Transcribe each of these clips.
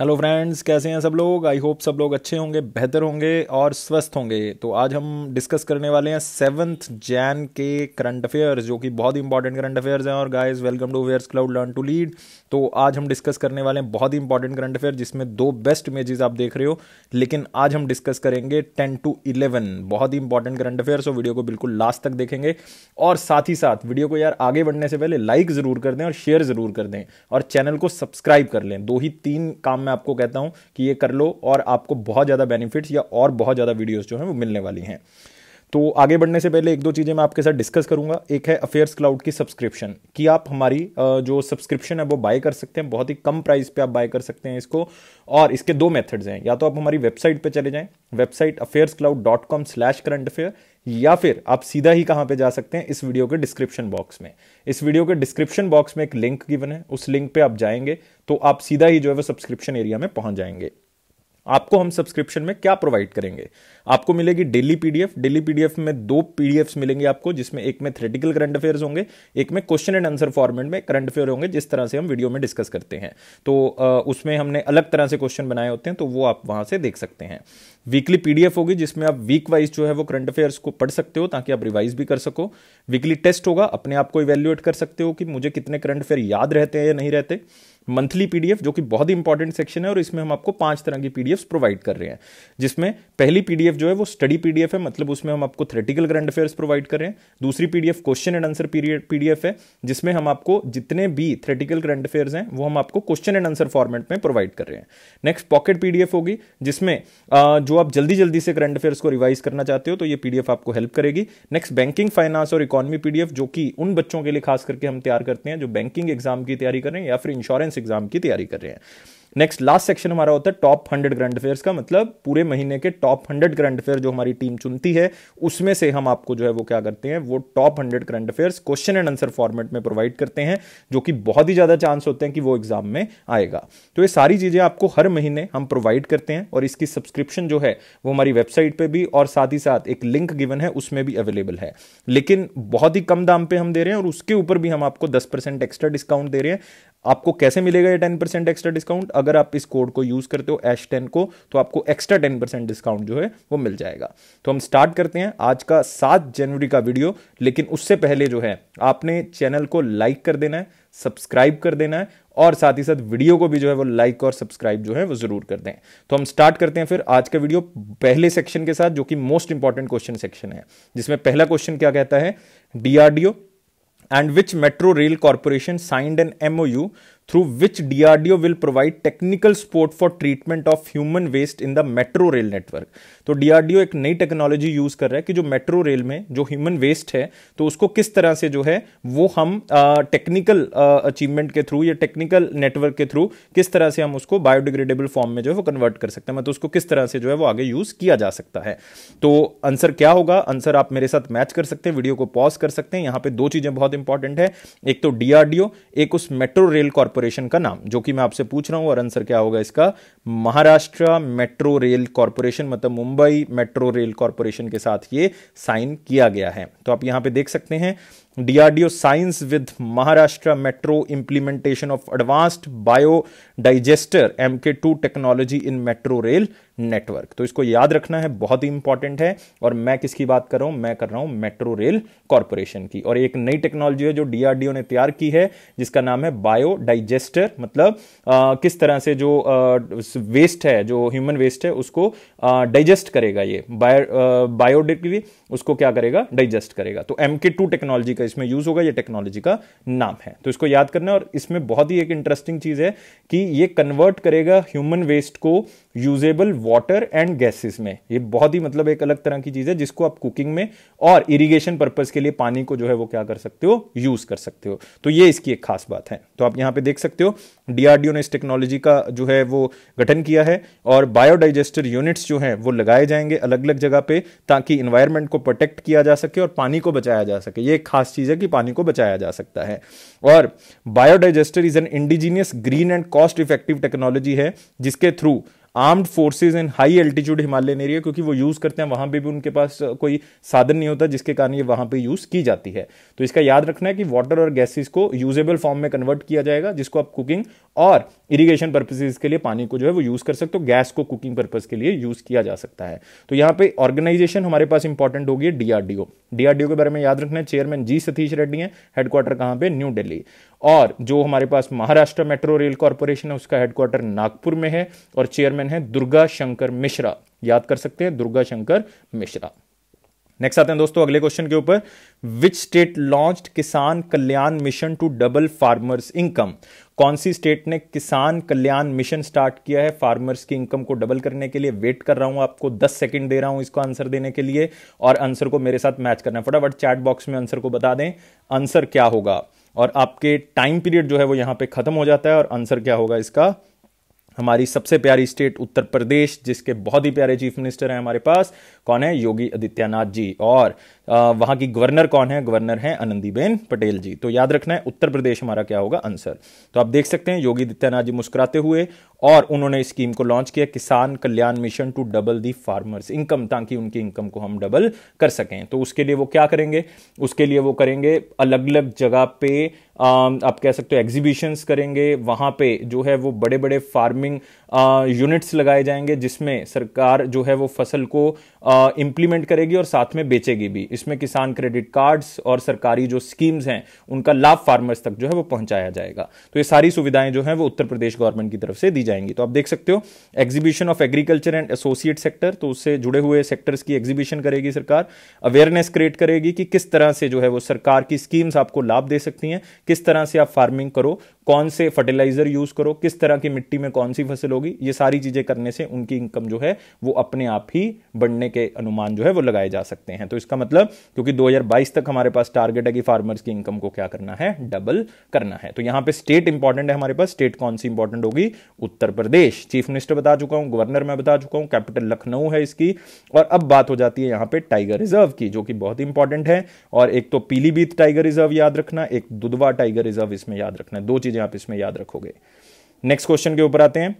hello friends कैसे हैं सब लोग आई होप सब लोग अच्छे होंगे बेहतर होंगे और स्वस्थ होंगे तो आज हम डिस्कस करने वाले हैं सेवन्थ जैन के करंट अफेयर्स जो कि बहुत ही इंपॉर्टेंट करंट अफेयर्स हैं और guys welcome to affairs cloud learn to lead तो आज हम डिस्कस करने वाले हैं बहुत ही इंपॉर्टेंट करंट अफेयर जिसमें दो बेस्ट इमेजेस आप देख रहे हो लेकिन आज हम डिस्कस करेंगे टेन टू इलेवन बहुत ही इंपॉर्टेंट करंट अफेयर्स और वीडियो को बिल्कुल लास्ट तक देखेंगे और साथ ही साथ वीडियो को यार आगे बढ़ने से पहले लाइक ज़रूर कर दें और शेयर ज़रूर कर दें और चैनल को सब्सक्राइब कर लें दो ही तीन काम मैं आपको कहता हूँ कि ये कर लो और आपको बहुत ज़्यादा बेनिफिट्स या और बहुत ज़्यादा वीडियोज़ जो हैं वो मिलने वाली हैं तो आगे बढ़ने से पहले एक दो चीज़ें मैं आपके साथ डिस्कस करूंगा एक है अफेयर्स क्लाउड की सब्सक्रिप्शन कि आप हमारी जो सब्सक्रिप्शन है वो बाय कर सकते हैं बहुत ही कम प्राइस पे आप बाय कर सकते हैं इसको और इसके दो मेथड्स हैं या तो आप हमारी वेबसाइट पे चले जाएं website affairs cloud dot com slash current affair या फिर आप सीधा ही कहाँ पे जा सकते हैं इस वीडियो के डिस्क्रिप्शन बॉक्स में इस वीडियो के डिस्क्रिप्शन बॉक्स में एक लिंक गिवन है उस लिंक पे आप जाएंगे तो आप सीधा ही जो है वो सब्सक्रिप्शन एरिया में पहुंच जाएंगे आपको हम सब्सक्रिप्शन में क्या प्रोवाइड करेंगे आपको मिलेगी डेली पीडीएफ डेली पीडीएफ में दो पीडीएफ मिलेंगे आपको जिसमें एक में थ्रेटिकल करंट अफेयर्स होंगे एक में क्वेश्चन एंड आंसर फॉर्मेट में करंट अफेयर होंगे जिस तरह से हम वीडियो में डिस्कस करते हैं तो उसमें हमने अलग तरह से क्वेश्चन बनाए होते हैं तो वो आप वहां से देख सकते हैं वीकली पीडीएफ होगी जिसमें आप वीक वाइज जो है वो करंट अफेयर्स को पढ़ सकते हो ताकि आप रिवाइज भी कर सको वीकली टेस्ट होगा अपने आप को इवेल्युएट कर सकते हो कि मुझे कितने करंट अफेयर याद रहते हैं या नहीं रहते मंथली पीडीएफ जो कि बहुत ही इंपॉर्टेंट सेक्शन है और इसमें हम आपको पांच तरह की पीडीएफ प्रोवाइड कर रहे हैं जिसमें पहली पीडीएफ जो है वो स्टडी पीडीएफ है मतलब उसमें हम आपको थ्रेटिकल करंट अफेयर्स प्रोवाइड कर रहे हैं दूसरी PDF question and answer PDF है जिसमें हम आपको जितने भी थ्रेटिकल करंट अफेयर्स हैं वो हम आपको क्वेश्चन एंड आंसर फॉर्मेट में प्रोवाइड कर रहे हैं नेक्स्ट पॉकेट पीडीएफ होगी जिसमें जो आप जल्दी जल्दी से करंट अफेयर्स को रिवाइज करना चाहते हो तो ये पीडीएफ आपको हेल्प करेगी नेक्स्ट बैंकिंग फाइनेंस और इकोनॉमी पीडीएफ जो कि उन बच्चों के लिए खास करके हम तैयार करते हैं जो बैंकिंग एग्जाम की तैयारी कर रहे हैं या फिर इंश्योरेंस एग्जाम की तैयारी कर रहे हैं नेक्स्ट लास्ट सेक्शन हमारा होता है टॉप हंड्रेड ग्रैंड अफेयर्स का मतलब पूरे महीने के टॉप हंड्रेड ग्रैंड अफेयर जो हमारी टीम चुनती है उसमें से हम आपको जो है वो क्या करते हैं वो top hundred grand affairs question and answer format में प्रोवाइड करते हैं जो कि बहुत ही ज़्यादा चांस होते हैं कि वो एग्जाम में आएगा तो ये सारी चीज़ें आपको हर महीने हम प्रोवाइड करते हैं और इसकी सब्सक्रिप्शन जो है वो हमारी वेबसाइट पर भी और साथ ही साथ एक लिंक गिवन है उसमें भी अवेलेबल है लेकिन बहुत ही कम दाम पर हम दे रहे हैं और उसके ऊपर भी हम आपको दस एक्स्ट्रा डिस्काउंट दे रहे हैं आपको कैसे मिलेगा ये टेन परसेंट एक्स्ट्रा डिस्काउंट अगर आप इस कोड को यूज़ करते हो एश टेन को तो आपको एक्स्ट्रा टेन परसेंट डिस्काउंट जो है वो मिल जाएगा तो हम स्टार्ट करते हैं आज का सात जनवरी का वीडियो लेकिन उससे पहले जो है आपने चैनल को लाइक कर देना है सब्सक्राइब कर देना है और साथ ही साथ वीडियो को भी जो है वो लाइक और सब्सक्राइब जो है वो जरूर कर दें तो हम स्टार्ट करते हैं फिर आज का वीडियो पहले सेक्शन के साथ जो कि मोस्ट इंपॉर्टेंट क्वेश्चन सेक्शन है जिसमें पहला क्वेश्चन क्या कहता है DRDO and which Metro Rail Corporation signed an MOU through which DRDO will provide technical support for treatment of human waste in the metro rail network तो DRDO एक नई technology use कर रहा है कि जो मेट्रो रेल में जो ह्यूमन वेस्ट है तो उसको किस तरह से जो है वो हम टेक्निकल अचीवमेंट के थ्रू या टेक्निकल नेटवर्क के थ्रू किस तरह से हम उसको बायोडिग्रेडेबल फॉर्म में जो है वो कन्वर्ट कर सकते हैं मतलब उसको किस तरह से जो है वो आगे यूज किया जा सकता है तो आंसर क्या होगा आंसर आप मेरे साथ मैच कर सकते हैं वीडियो को पॉज कर सकते हैं यहाँ पे दो चीजें बहुत इंपॉर्टेंट है एक तो डीआरडीओ एक उस मेट्रो रेल कॉर्पोरेशन कॉरपोरेशन का नाम जो कि मैं आपसे पूछ रहा हूं और आंसर क्या होगा इसका महाराष्ट्र मेट्रो रेल कॉरपोरेशन मतलब मुंबई मेट्रो रेल कॉरपोरेशन के साथ ये साइन किया गया है तो आप यहां पे देख सकते हैं DRDO science with Maharashtra metro implementation of advanced bio digester M K two technology in metro rail network तो इसको याद रखना है बहुत ही इंपॉर्टेंट है और मैं किसकी बात कर रहा हूं मैं कर रहा हूं मेट्रो रेल कॉरपोरेशन की और एक नई टेक्नोलॉजी है जो डीआरडीओ ने तैयार की है जिसका नाम है बायो डाइजेस्टर मतलब आ, किस तरह से जो आ, वेस्ट है जो ह्यूमन वेस्ट है उसको डाइजेस्ट करेगा ये बायो बायोडिक उसको क्या करेगा डाइजेस्ट करेगा तो एम के टू टेक्नोलॉजी का इसमें यूज होगा ये टेक्नोलॉजी का नाम है तो इसको याद करना और इसमें बहुत ही एक इंटरेस्टिंग चीज है कि ये कन्वर्ट करेगा ह्यूमन वेस्ट को यूजेबल वाटर एंड गैसेस में ये बहुत ही मतलब एक अलग तरह की चीज़ है जिसको आप कुकिंग में और इरिगेशन पर्पज़ के लिए पानी को जो है वो क्या कर सकते हो यूज़ कर सकते हो तो ये इसकी एक खास बात है तो आप यहाँ पे देख सकते हो डीआरडीओ ने इस टेक्नोलॉजी का जो है वो गठन किया है और बायोडाइजेस्टर यूनिट्स जो है वो लगाए जाएंगे अलग अलग जगह पे ताकि इन्वायरमेंट को प्रोटेक्ट किया जा सके और पानी को बचाया जा सके ये एक खास चीज़ है कि पानी को बचाया जा सकता है और biodigester is an indigenous green and cost effective technology है जिसके through armed forces in high altitude Himalayan area क्योंकि वो यूज करते हैं वहां पे भी उनके पास कोई साधन नहीं होता जिसके कारण ये वहां पे यूज की जाती है तो इसका याद रखना है कि वाटर और गैसेस को यूजेबल फॉर्म में कन्वर्ट किया जाएगा जिसको आप कुकिंग और इरिगेशन पर्पजेज के लिए पानी को जो है वो यूज कर सकते हो गैस को कुकिंग पर्पज के लिए यूज किया जा सकता है तो यहाँ पे ऑर्गेनाइजेशन हमारे पास इंपॉर्टेंट होगी डीआरडीओ डीआरडीओ के बारे में याद रखना है चेयरमैन जी सतीश रेड्डी है हेडक्वार्टर कहाँ पे न्यू दिल्ली और जो हमारे पास महाराष्ट्र मेट्रो रेल कॉर्पोरेशन है उसका हेडक्वार्टर नागपुर में है और चेयरमैन ऑप्शन है दुर्गा शंकर मिश्रा याद कर सकते हैं दुर्गा शंकर मिश्रा नेक्स्ट आते हैं दोस्तों अगले क्वेश्चन के ऊपर विच state launch Kisan Kalyan mission to double farmers income कौन सी स्टेट ने किसान कल्याण मिशन स्टार्ट किया है फार्मर्स की इनकम को डबल करने के लिए वेट कर रहा हूं आपको 10 सेकंड दे रहा हूं इसको आंसर देने के लिए और आंसर को मेरे साथ मैच करना है फटाफट चैट बॉक्स में आंसर को बता दें आंसर क्या होगा और आपके टाइम पीरियड जो है वो यहां पे खत्म हो जाता है और आंसर क्या होगा इसका हमारी सबसे प्यारी स्टेट उत्तर प्रदेश जिसके बहुत ही प्यारे चीफ मिनिस्टर हैं हमारे पास कौन है योगी आदित्यनाथ जी और वहां की गवर्नर कौन है गवर्नर हैं आनंदीबेन पटेल जी तो याद रखना है उत्तर प्रदेश हमारा क्या होगा आंसर तो आप देख सकते हैं योगी आदित्यनाथ जी मुस्कुराते हुए और उन्होंने स्कीम को लॉन्च किया Kisan Kalyan mission to double the farmers income ताकि उनकी इनकम को हम डबल कर सकें तो उसके लिए वो क्या करेंगे उसके लिए वो करेंगे अलग अलग जगह पे आप कह सकते हो एग्जीबिशंस करेंगे वहाँ पे जो है वो बड़े बड़े फार्मिंग यूनिट्स लगाए जाएंगे जिसमें सरकार जो है वो फसल को इम्प्लीमेंट करेगी और साथ में बेचेगी भी इसमें किसान क्रेडिट कार्ड्स और सरकारी जो स्कीम्स हैं उनका लाभ फार्मर्स तक जो है वो पहुंचाया जाएगा तो ये सारी सुविधाएं जो है वो उत्तर प्रदेश गवर्नमेंट की तरफ से दी जाएंगी तो आप देख सकते हो exhibition of agriculture and associate sector तो उससे जुड़े हुए सेक्टर्स की एग्जीबिशन करेगी सरकार अवेयरनेस क्रिएट करेगी कि किस तरह से जो है वो सरकार की स्कीम्स आपको लाभ दे सकती हैं किस तरह से आप फार्मिंग करो कौन से फर्टिलाइजर यूज करो किस तरह की मिट्टी में कौन सी फसल होगी ये सारी चीजें करने से उनकी इनकम जो है वो अपने आप ही बढ़ने के अनुमान जो है वो लगाए जा सकते हैं तो इसका मतलब क्योंकि 2022 तक हमारे पास टारगेट है कि फार्मर्स की इनकम को क्या करना है डबल करना है तो यहां पे स्टेट इंपॉर्टेंट है हमारे पास स्टेट कौन सी इंपॉर्टेंट होगी उत्तर उत्तर प्रदेश चीफ मिनिस्टर बता चुका हूं गवर्नर मैं बता चुका हूं कैपिटल लखनऊ है इसकी और अब बात हो जाती है यहां पे टाइगर रिजर्व की जो कि बहुत इंपॉर्टेंट है और एक तो पीलीभीत टाइगर रिजर्व याद रखना एक दुधवा टाइगर रिजर्व इसमें याद रखना दो चीजें आप इसमें याद रखोगे नेक्स्ट क्वेश्चन के ऊपर आते हैं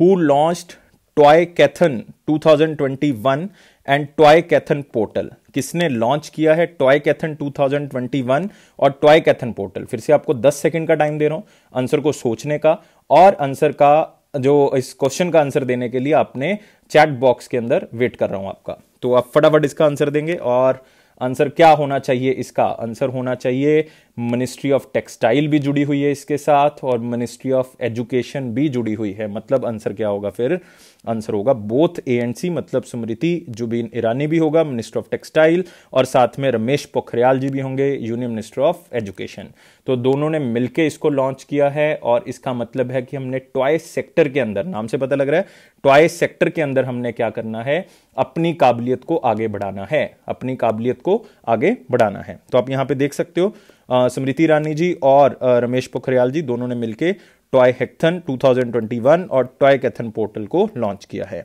who launch toycathon 2021 and toycathon portal किसने लॉन्च किया है टॉय कैथन 2021 और टॉय कैथन पोर्टल फिर से आपको 10 सेकंड का टाइम दे रहा हूं आंसर को सोचने का और आंसर का जो इस क्वेश्चन का आंसर देने के लिए आपने चैट बॉक्स के अंदर वेट कर रहा हूं आपका तो आप फटाफट इसका आंसर देंगे और आंसर क्या होना चाहिए इसका आंसर होना चाहिए मिनिस्ट्री ऑफ टेक्सटाइल भी जुड़ी हुई है इसके साथ और मिनिस्ट्री ऑफ एजुकेशन भी जुड़ी हुई है मतलब आंसर क्या होगा फिर आंसर होगा बोथ ए एंड सी मतलब स्मृति जुबीन ईरानी भी होगा मिनिस्टर ऑफ टेक्सटाइल और साथ में रमेश पोखरियाल जी भी होंगे यूनियन मिनिस्टर ऑफ एजुकेशन तो दोनों ने मिलकर इसको लॉन्च किया है और इसका मतलब है कि हमने ट्वाइस सेक्टर के अंदर नाम से पता लग रहा है ट्वाइस सेक्टर के अंदर हमने क्या करना है अपनी काबिलियत को आगे बढ़ाना है अपनी काबिलियत को आगे बढ़ाना है तो आप यहां पे देख सकते हो स्मृति ईरानी जी और रमेश पोखरियाल जी दोनों ने मिलकर टॉय हैक्थन 2021 और टॉय कैथन पोर्टल को लॉन्च किया है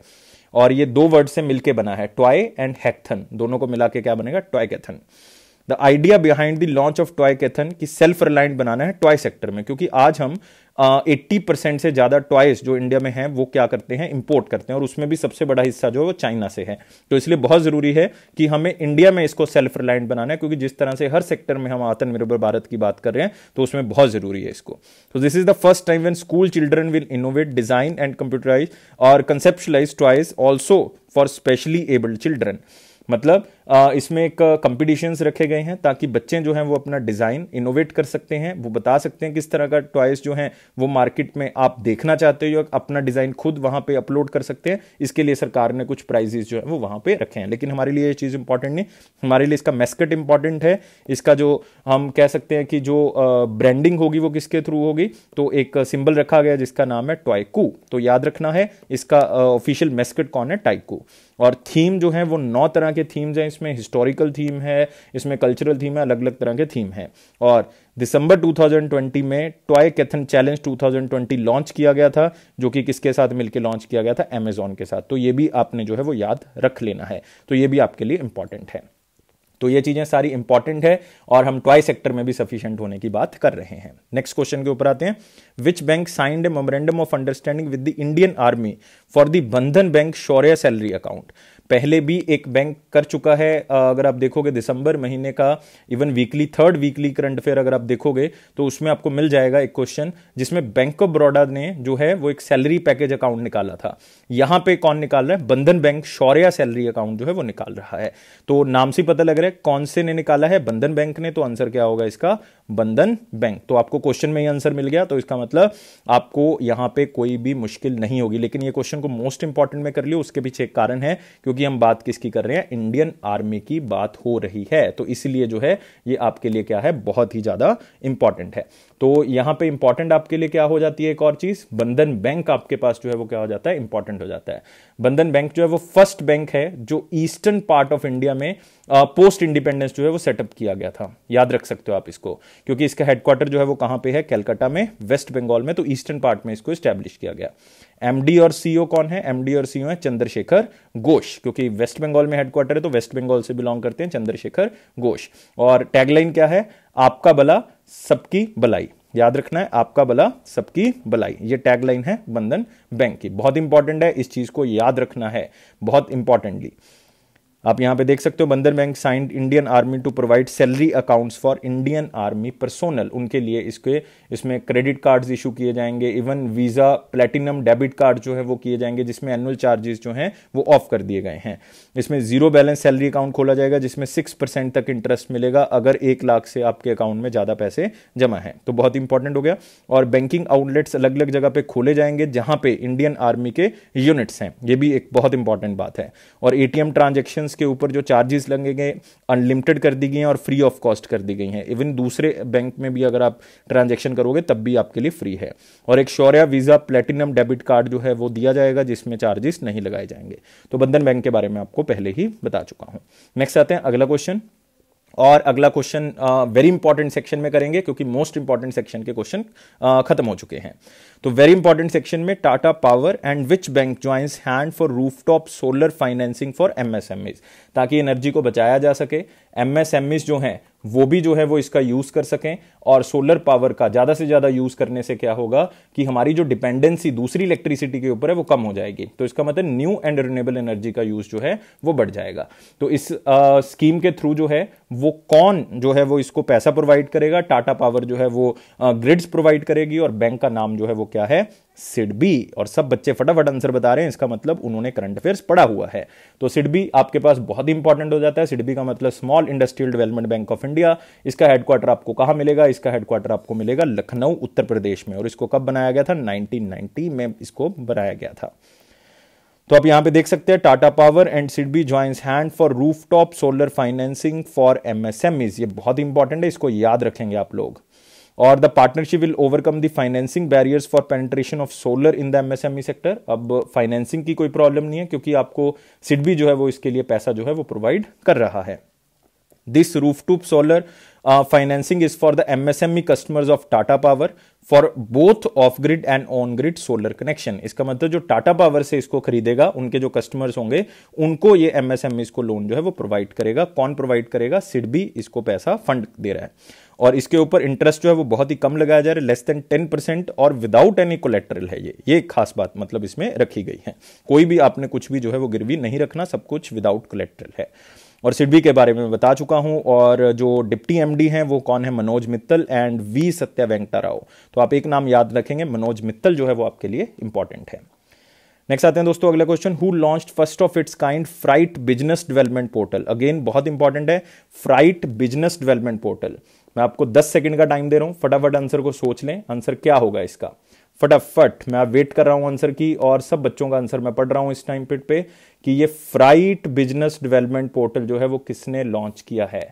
और ये दो वर्ड से मिलके बना है टॉय एंड हैक्थन दोनों को मिला के क्या बनेगा toycathon the idea behind the launch of toycathon की सेल्फ रिलायंट बनाना है टॉय सेक्टर में क्योंकि आज हम एट्टी परसेंट से ज़्यादा टॉयज़ जो इंडिया में हैं वो क्या करते हैं इंपोर्ट करते हैं और उसमें भी सबसे बड़ा हिस्सा जो है वो चाइना से है तो इसलिए बहुत ज़रूरी है कि हमें इंडिया में इसको सेल्फ रिलायंट बनाना है क्योंकि जिस तरह से हर सेक्टर में हम आत्मनिर्भर भारत की बात कर रहे हैं तो उसमें बहुत ज़रूरी है इसको तो this is the first time when school children will innovate design and computerise और conceptualise toys also for specially abled children मतलब इसमें एक कंपटीशंस रखे गए हैं ताकि बच्चे जो हैं वो अपना डिज़ाइन इनोवेट कर सकते हैं वो बता सकते हैं किस तरह का टॉयस जो हैं वो मार्केट में आप देखना चाहते हो अपना डिज़ाइन खुद वहाँ पे अपलोड कर सकते हैं इसके लिए सरकार ने कुछ प्राइजेस जो है वो वहाँ पे रखे हैं लेकिन हमारे लिए ये चीज़ इंपॉर्टेंट नहीं हमारे लिए इसका मेस्कट इंपॉर्टेंट है इसका जो हम कह सकते हैं कि जो ब्रांडिंग होगी वो किसके थ्रू होगी तो एक सिंबल रखा गया जिसका नाम है टॉयकू तो याद रखना है इसका ऑफिशियल मेस्कट कौन है टाइकू और थीम जो है वो नौ तरह के थीम्स हैं इसमें हिस्टोरिकल थीम है इसमें कल्चरल थीम है अलग अलग तरह के थीम है और दिसंबर 2020 में टॉय कैथन चैलेंज 2020 लॉन्च किया गया था जो कि किसके साथ मिलकर लॉन्च किया गया था एमेज़ोन के साथ तो ये भी आपने जो है वो याद रख लेना है तो ये भी आपके लिए इंपॉर्टेंट है तो ये चीज़ें सारी इंपॉर्टेंट है और हम ट्वाई सेक्टर में भी सफिशियंट होने की बात कर रहे हैं नेक्स्ट क्वेश्चन के ऊपर आते हैं which bank signed a memorandum of understanding with the Indian army for the Bandhan bank Shaurya salary account पहले भी एक बैंक कर चुका है अगर आप देखोगे दिसंबर महीने का even weekly third weekly current affair अगर आप देखोगे तो उसमें आपको मिल जाएगा एक क्वेश्चन जिसमें बैंक ऑफ बड़ौदा ने जो है वो एक सैलरी पैकेज अकाउंट निकाला था यहां पे कौन निकाल रहा है बंधन बैंक शौर्या सैलरी अकाउंट जो है वो निकाल रहा है तो नाम से पता लग रहा है कौन से ने निकाला है बंधन बैंक ने तो आंसर क्या होगा इसका बंधन बैंक तो आपको क्वेश्चन में ही आंसर मिल गया तो इसका मतलब आपको यहां पे कोई भी मुश्किल नहीं होगी लेकिन ये क्वेश्चन को मोस्ट इंपॉर्टेंट में कर लियो उसके पीछे एक कारण है क्योंकि क्योंकि हम बात किसकी कर रहे हैं इंडियन आर्मी की बात हो रही है तो इसलिए जो है ये आपके लिए क्या है बहुत ही ज़्यादा इंपॉर्टेंट है तो यहाँ पे इंपॉर्टेंट आपके लिए क्या हो जाती है एक और चीज़ बंधन बैंक आपके पास जो है वो क्या हो जाता है इंपॉर्टेंट हो जाता है बंधन बैंक जो है वो फर्स्ट बैंक है जो ईस्टर्न पार्ट ऑफ इंडिया में पोस्ट इंडिपेंडेंस जो है वो सेटअप किया गया था याद रख सकते हो आप इसको क्योंकि इसका हेडक्वार्टर जो है वो कहां पे है कैलकाटा में वेस्ट बंगाल में तो ईस्टर्न पार्ट में इसको स्टैब्लिश किया गया एमडी और सीओ कौन है एमडी और सीओ है चंद्रशेखर घोष क्योंकि वेस्ट बंगाल में हेडक्वार्टर है तो वेस्ट बंगाल से बिलोंग करते हैं चंद्रशेखर घोष और टैगलाइन क्या है आपका भला सबकी भलाई याद रखना है आपका भला सबकी भलाई ये टैगलाइन है बंधन बैंक की बहुत इंपॉर्टेंट है इस चीज को याद रखना है बहुत इंपॉर्टेंटली आप यहां पे देख सकते हो Bandhan bank signed Indian army to provide salary accounts for Indian army personnel उनके लिए इसके इसमें क्रेडिट कार्ड्स इशू किए जाएंगे even visa platinum debit card जो है वो किए जाएंगे जिसमें एनुअल चार्जेस जो हैं वो ऑफ कर दिए गए हैं इसमें जीरो बैलेंस सैलरी अकाउंट खोला जाएगा जिसमें सिक्स परसेंट तक इंटरेस्ट मिलेगा अगर एक लाख से आपके अकाउंट में ज़्यादा पैसे जमा है तो बहुत इंपॉर्टेंट हो गया और बैंकिंग आउटलेट्स अलग अलग जगह पे खोले जाएंगे जहां पे इंडियन आर्मी के यूनिट्स हैं ये भी एक बहुत इंपॉर्टेंट बात है और एटीएम ट्रांजेक्शन के ऊपर जो चार्जेस लगे गए अनलिमिटेड कर दी गई हैं और फ्री ऑफ कॉस्ट कर दी गई हैं इवन दूसरे बैंक में भी अगर आप ट्रांजेक्शन करोगे तब भी आपके लिए फ्री है और एक Shaurya visa platinum debit card जो है वो दिया जाएगा जिसमें चार्जेस नहीं लगाए जाएंगे तो बंधन बैंक के बारे में आपको पहले ही बता चुका हूँ नेक्स्ट आते हैं अगला क्वेश्चन और अगला क्वेश्चन वेरी इंपॉर्टेंट सेक्शन में करेंगे क्योंकि मोस्ट इंपॉर्टेंट सेक्शन के क्वेश्चन uh, खत्म हो चुके हैं तो वेरी इंपॉर्टेंट सेक्शन में Tata power and which bank joins hand for rooftop solar financing for MSMEs ताकि एनर्जी को बचाया जा सके एमएसएमईस जो हैं वो भी जो है वो इसका यूज़ कर सकें और सोलर पावर का ज़्यादा से ज़्यादा यूज़ करने से क्या होगा कि हमारी जो डिपेंडेंसी दूसरी इलेक्ट्रिसिटी के ऊपर है वो कम हो जाएगी तो इसका मतलब न्यू एंड रिन्यूएबल एनर्जी का यूज़ जो है वो बढ़ जाएगा तो इस आ, स्कीम के थ्रू जो है वो कौन जो है वो इसको पैसा प्रोवाइड करेगा टाटा पावर जो है वो ग्रिड्स प्रोवाइड करेगी और बैंक का नाम जो है वो क्या है सिडबी और सब बच्चे फटाफट आंसर बता रहे हैं इसका मतलब उन्होंने करंट अफेयर्स पढ़ा हुआ है तो सिडबी आपके पास बहुत इंपॉर्टेंट हो जाता है सिडबी का मतलब small industrial development bank of India इसका हेडक्वार्टर आपको कहाँ मिलेगा इसका हेडक्वार्टर आपको मिलेगा लखनऊ उत्तर प्रदेश में और इसको कब बनाया गया था नाइनटीन में इसको बनाया गया था तो आप यहां पे देख सकते हैं Tata power and SIDBI joins hand for roof top solar financing for MSMEs ये बहुत इंपॉर्टेंट है इसको याद रखेंगे आप लोग और the partnership will overcome the financing barriers for penetration of solar in the MSME sector अब फाइनेंसिंग की कोई प्रॉब्लम नहीं है क्योंकि आपको सिडबी जो है वो इसके लिए पैसा जो है वो प्रोवाइड कर रहा है this roof top solar financing is for the MSME customers of Tata power for both off grid and on grid solar connection इसका मतलब जो टाटा पावर से इसको खरीदेगा उनके जो कस्टमर्स होंगे उनको ये एमएसएमई को लोन जो है वो प्रोवाइड करेगा कौन प्रोवाइड करेगा सिडबी इसको पैसा फंड दे रहा है और इसके ऊपर इंटरेस्ट जो है वो बहुत ही कम लगाया जा रहा है लेस देन टेन परसेंट और विदाउट एनी कोलेट्रल है ये ये खास बात मतलब इसमें रखी गई है कोई भी आपने कुछ भी जो है वो गिरवी नहीं रखना सब कुछ विदाउट कोलेट्रल है और सिडबी के बारे में बता चुका हूं और जो डिप्टी एमडी हैं वो कौन है मनोज मित्तल एंड वी सत्या वेंकटा राव तो आप एक नाम याद रखेंगे मनोज मित्तल जो है वो आपके लिए इंपॉर्टेंट है नेक्स्ट आते हैं दोस्तों अगला question who launch first of its kind freight business development portal again बहुत इंपॉर्टेंट है फ्राइट बिजनेस डेवलपमेंट पोर्टल मैं आपको 10 सेकंड का टाइम दे रहा हूं फटाफट आंसर को सोच लें आंसर क्या होगा इसका फटाफट मैं वेट कर रहा हूं आंसर की और सब बच्चों का आंसर मैं पढ़ रहा हूं इस टाइम पीरियड पे कि ये फ्राइट बिजनेस डेवलपमेंट पोर्टल जो है वो किसने लॉन्च किया है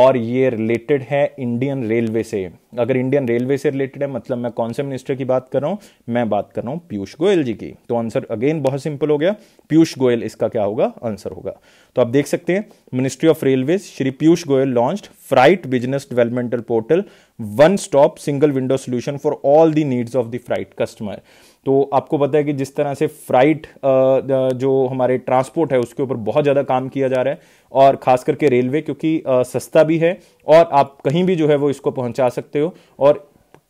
और ये रिलेटेड है इंडियन रेलवे से अगर इंडियन रेलवे से रिलेटेड है मतलब मैं कौन से मिनिस्टर की बात कर रहा हूं मैं बात कर रहा हूँ पीयूष गोयल जी की तो आंसर अगेन बहुत सिंपल हो गया पीयूष गोयल इसका क्या होगा आंसर होगा तो आप देख सकते हैं ministry of railway Shri Piyush Goyal launch freight business developmental portal one stop single window solution for all the needs of the freight customer तो आपको पता है कि जिस तरह से फ्राइट uh, जो हमारे ट्रांसपोर्ट है उसके ऊपर बहुत ज़्यादा काम किया जा रहा है और खास करके रेलवे क्योंकि uh, सस्ता भी है और आप कहीं भी जो है वो इसको पहुंचा सकते हो और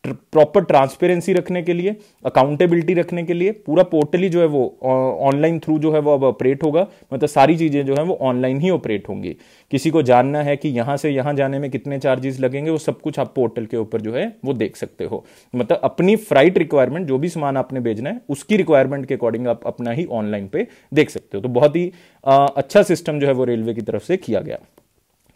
प्रॉपर ट्रांसपेरेंसी रखने के लिए अकाउंटेबिलिटी रखने के लिए पूरा पोर्टल ही जो है वो ऑनलाइन थ्रू जो है वो अब ऑपरेट होगा मतलब सारी चीज़ें जो है वो ऑनलाइन ही ऑपरेट होंगी किसी को जानना है कि यहाँ से यहाँ जाने में कितने चार्जेस लगेंगे वो सब कुछ आप पोर्टल के ऊपर जो है वो देख सकते हो मतलब अपनी फ्राइट रिक्वायरमेंट जो भी सामान आपने भेजना है उसकी रिक्वायरमेंट के अकॉर्डिंग आप अपना ही ऑनलाइन पे देख सकते हो तो बहुत ही अच्छा सिस्टम जो है वो रेलवे की तरफ से किया गया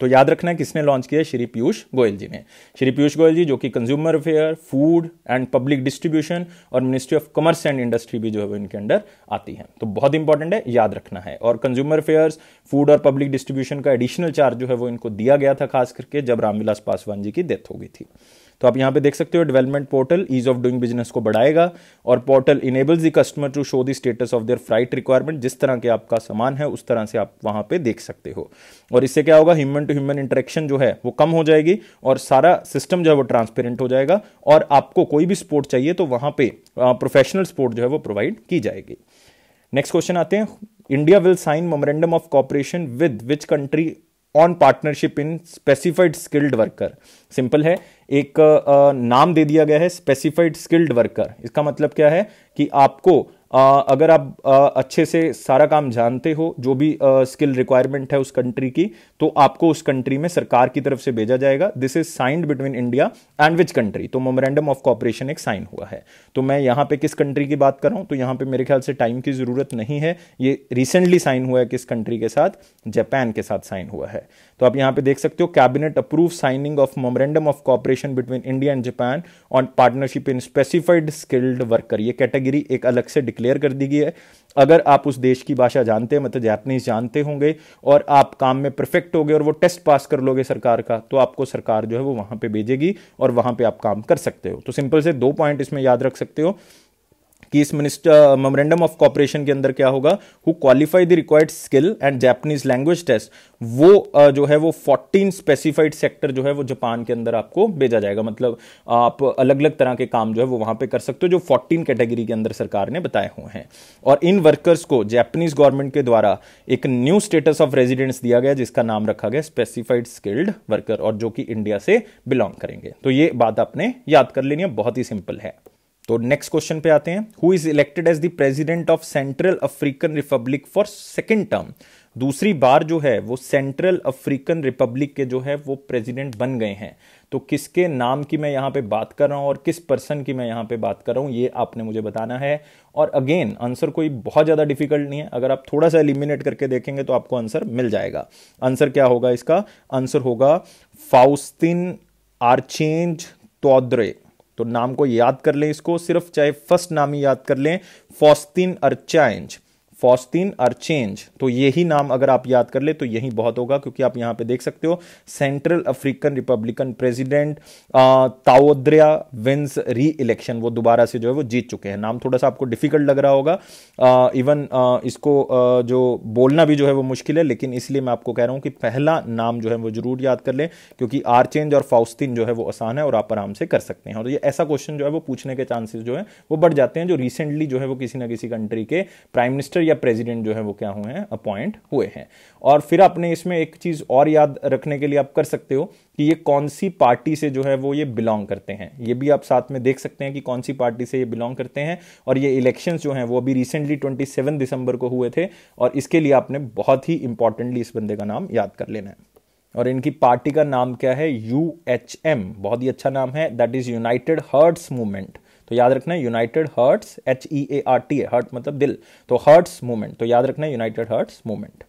तो याद रखना किसने लॉन्च किया श्री पीयूष गोयल जी ने श्री पीयूष गोयल जी जो कि consumer affair food and public distribution और ministry of commerce and industry भी जो है वो इनके अंडर आती है तो बहुत इंपॉर्टेंट है याद रखना है और कंज्यूमर अफेयर्स फूड और पब्लिक डिस्ट्रीब्यूशन का एडिशनल चार्ज जो है वो इनको दिया गया था खास करके जब रामविलास पासवान जी की डेथ हो गई थी तो आप यहाँ पे देख सकते हो development portal ease of doing business को बढ़ाएगा और portal enables the customer to show the status of their freight requirement जिस तरह के आपका सामान है उस तरह से आप वहाँ पे देख सकते हो और इससे क्या होगा ह्यूमन टू ह्यूमन इंटरेक्शन जो है वो कम हो जाएगी और सारा सिस्टम जो है वो ट्रांसपेरेंट हो जाएगा और आपको कोई भी सपोर्ट चाहिए तो वहाँ पे प्रोफेशनल सपोर्ट जो है वो प्रोवाइड की जाएगी नेक्स्ट क्वेश्चन आते हैं India will sign memorandum of cooperation with which country on partnership in specified skilled worker simple है एक नाम दे दिया गया है स्पेसिफाइड स्किल्ड वर्कर इसका मतलब क्या है कि आपको अगर आप अच्छे से सारा काम जानते हो जो भी स्किल रिक्वायरमेंट है उस कंट्री की तो आपको उस कंट्री में सरकार की तरफ से भेजा जाएगा this is signed between India and which country तो मोमरेंडम ऑफ कॉपरेशन एक साइन हुआ है तो मैं यहां पे किस कंट्री की बात कर रहा हूं तो यहाँ पे मेरे ख्याल से टाइम की ज़रूरत नहीं है ये रिसेंटली साइन हुआ है किस कंट्री के साथ जापान के साथ साइन हुआ है तो आप यहाँ पे देख सकते हो cabinet approve signing of memorandum of cooperation between India and Japan on partnership in specified skilled worker ये कैटेगरी एक अलग से डिक्लेयर क्लियर कर दी गई है अगर आप उस देश की भाषा जानते हैं मतलब जैपनीज जानते होंगे और आप काम में परफेक्ट हो गए और वो टेस्ट पास कर लोगे सरकार का तो आपको सरकार जो है वो वहाँ पे भेजेगी और वहाँ पे आप काम कर सकते हो तो सिंपल से दो पॉइंट इसमें याद रख सकते हो कि इस मिनिस्टर मेमोरेंडम ऑफ कॉपरेशन के अंदर क्या होगा who qualify the required skill and Japanese language test वो uh, जो है वो फोर्टीन स्पेसिफाइड सेक्टर जो है वो जापान के अंदर आपको भेजा जाएगा मतलब आप अलग अलग तरह के काम जो है वो वहां पे कर सकते हो जो फोर्टीन कैटेगरी के अंदर सरकार ने बताए हुए हैं और इन वर्कर्स को जैपनीज गवर्नमेंट के द्वारा एक न्यू स्टेटस ऑफ रेजिडेंस दिया गया जिसका नाम रखा गया स्पेसिफाइड स्किल्ड वर्कर और जो कि इंडिया से बिलोंग करेंगे तो ये बात आपने याद कर लेनी है बहुत ही सिंपल है तो नेक्स्ट क्वेश्चन पे आते हैं who is elected as the president of Central African Republic for second term दूसरी बार जो है वो सेंट्रल अफ्रीकन रिपब्लिक के जो है वो प्रेसिडेंट बन गए हैं तो किसके नाम की मैं यहां पे बात कर रहा हूं और किस पर्सन की मैं यहां पे बात कर रहा हूँ ये आपने मुझे बताना है और अगेन आंसर कोई बहुत ज़्यादा डिफिकल्ट नहीं है अगर आप थोड़ा सा एलिमिनेट करके देखेंगे तो आपको आंसर मिल जाएगा आंसर क्या होगा इसका आंसर होगा फाउस्तिन आर्चेंज तोद्रे तो नाम को याद कर लें इसको सिर्फ चाहे फर्स्ट नाम ही याद कर लें फॉस्तिन अर्चाइंज फॉस्तीन आर चेंज तो यही नाम अगर आप याद कर ले तो यही बहुत होगा क्योंकि आप यहां पे देख सकते हो Central African Republican president Touadera wins re election वो दोबारा से जो है वो जीत चुके हैं नाम थोड़ा सा आपको डिफिकल्ट लग रहा होगा आ, इवन आ, इसको आ, जो बोलना भी जो है वो मुश्किल है लेकिन इसलिए मैं आपको कह रहा हूं कि पहला नाम जो है वो जरूर याद कर लें क्योंकि आर चेंज और फाउस्तीन जो है वो आसान है और आप आराम से कर सकते हैं और ये ऐसा क्वेश्चन जो है वो पूछने के चांसेस जो है वो बढ़ जाते हैं जो रिसेंटली जो है वो किसी ना किसी कंट्री के प्राइम मिनिस्टर या प्रेसिडेंट जो है वो क्या हुए हैं अपॉइंट हुए हैं और फिर आपने इसमें एक चीज़ और याद रखने के लिए आप कर सकते हो कि ये कौन सी पार्टी से जो है वो ये बिलोंग करते हैं ये भी आप साथ में देख सकते हैं कि कौन सी पार्टी से ये बिलोंग करते हैं और ये इलेक्शन जो हैं वो अभी रिसेंटली 27 दिसंबर को हुए थे और इसके लिए आपने बहुत ही इंपॉर्टेंटली इस बंदे का नाम याद कर लेना है और इनकी पार्टी का नाम क्या है यू बहुत ही अच्छा नाम है that is United Hearts movement तो याद रखना United Hearts H E A R T heart मतलब दिल तो हर्ट्स मूवमेंट तो याद रखना है यूनाइटेड हर्ट्स मूवमेंट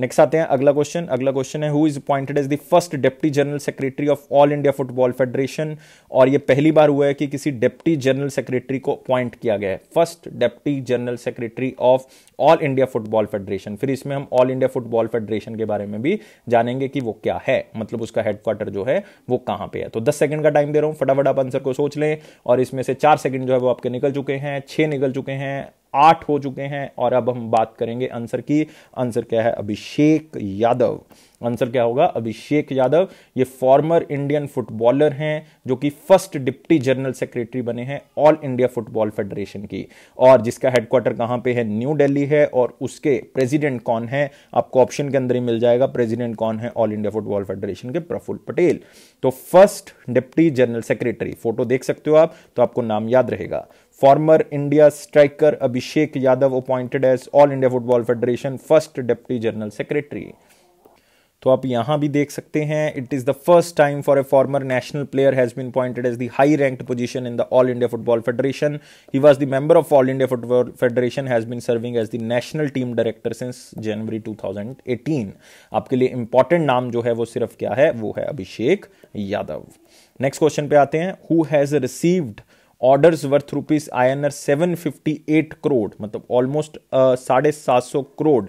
नेक्स्ट आते हैं अगला क्वेश्चन अगला क्वेश्चन है who is appointed as the first deputy general secretary of All India Football Federation और ये पहली बार हुआ है कि किसी डिप्टी जनरल सेक्रेटरी को अपॉइंट किया गया है first deputy general secretary of All India Football Federation फिर इसमें हम ऑल इंडिया फुटबॉल फेडरेशन के बारे में भी जानेंगे कि वो क्या है मतलब उसका हेडक्वार्टर जो है वो कहां पे है तो दस सेकंड का टाइम दे रहा हूं फटाफट आप आंसर को सोच लें और इसमें से चार सेकंड जो है वो आपके निकल चुके हैं छह निकल चुके हैं आठ हो चुके हैं और अब हम बात करेंगे आंसर की आंसर क्या है अभिषेक यादव आंसर क्या होगा अभिषेक यादव ये फॉर्मर इंडियन फुटबॉलर हैं जो कि फर्स्ट डिप्टी जनरल सेक्रेटरी बने हैं ऑल इंडिया फुटबॉल फेडरेशन की और जिसका हेडक्वार्टर कहाँ पे है न्यू दिल्ली है और उसके प्रेसिडेंट कौन है आपको ऑप्शन के अंदर ही मिल जाएगा प्रेसिडेंट कौन है ऑल इंडिया फुटबॉल फेडरेशन के प्रफुल पटेल तो first deputy general secretary photo देख सकते हो आप तो आपको नाम याद रहेगा former India striker Abhishek Yadav appointed as All India Football Federation first deputy general secretary तो आप यहां भी देख सकते हैं it is the first time for a former national player has been appointed as the high ranked position in the All India Football Federation he was the member of All India Football Federation has been serving as the national team director since January 2018 आपके लिए important नाम जो है वो सिर्फ क्या है वो है अभिषेक यादव नेक्स्ट क्वेश्चन पे आते हैं who has received orders worth rupees I N R seven fifty eight crore मतलब ऑलमोस्ट uh, साढ़े सात सौ crore